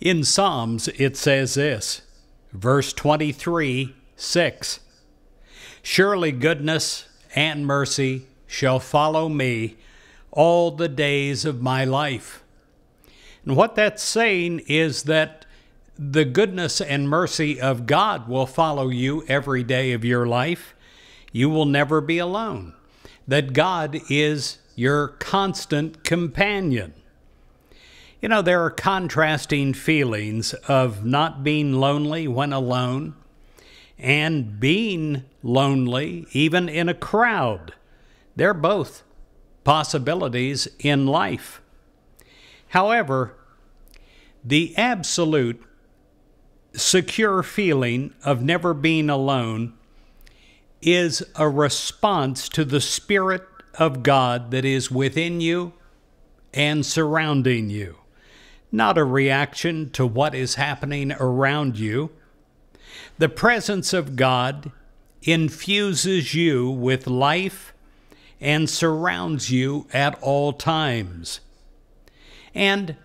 In Psalms, it says this, verse 23 6 Surely goodness and mercy shall follow me all the days of my life. And what that's saying is that the goodness and mercy of God will follow you every day of your life. You will never be alone. That God is your constant companion. You know, there are contrasting feelings of not being lonely when alone and being lonely even in a crowd. They're both possibilities in life. However, the absolute secure feeling of never being alone is a response to the Spirit of God that is within you and surrounding you not a reaction to what is happening around you. The presence of God infuses you with life and surrounds you at all times. And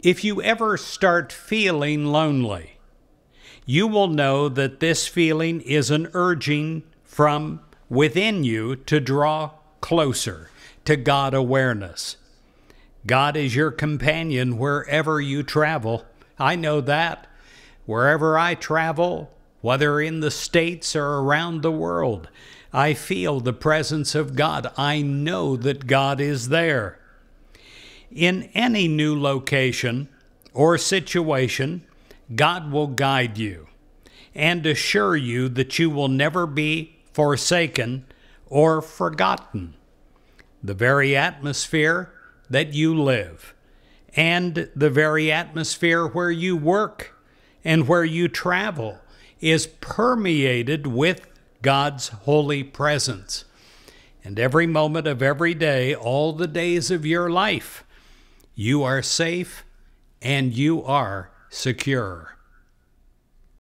if you ever start feeling lonely, you will know that this feeling is an urging from within you to draw closer to God awareness. God is your companion wherever you travel. I know that. Wherever I travel, whether in the States or around the world, I feel the presence of God. I know that God is there. In any new location or situation, God will guide you and assure you that you will never be forsaken or forgotten. The very atmosphere that you live and the very atmosphere where you work and where you travel is permeated with God's holy presence. And every moment of every day, all the days of your life, you are safe and you are secure.